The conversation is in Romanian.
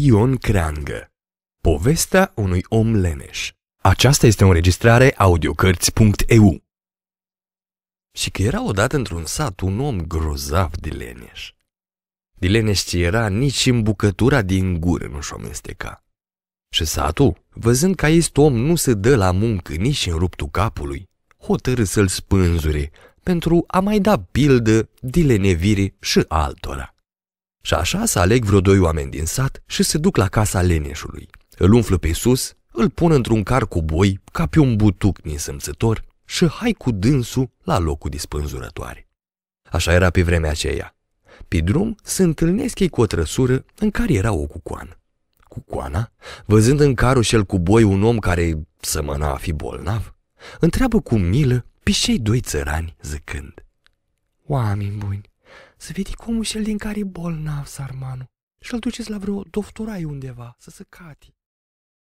Ion Creangă Povestea unui om leneș Aceasta este o înregistrare audiocărți.eu Și că era odată într-un sat un om grozav de leneș. De leneș ce era nici în bucătura din gură nu și-o amesteca. Și satul, văzând că acest om nu se dă la muncă nici în ruptul capului, hotărâ să-l spânzure pentru a mai da pildă de lenevire și altora. Și așa să aleg vreo doi oameni din sat și se duc la casa leneșului. Îl umflă pe sus, îl pun într-un car cu boi, ca pe un butuc nisămțător și hai cu dânsul la locul dispânzurătoare. Așa era pe vremea aceea. Pe drum se întâlnesc ei cu o trăsură în care era o cucoană. Cucoana, văzând în carușel cu boi un om care sămăna a fi bolnav, întreabă cu milă pe cei doi țărani zicând. Oameni buni, să vede cum și din care e bolnav, sarmanul. Și să-l duceți la vreo doftorai undeva, să se cati.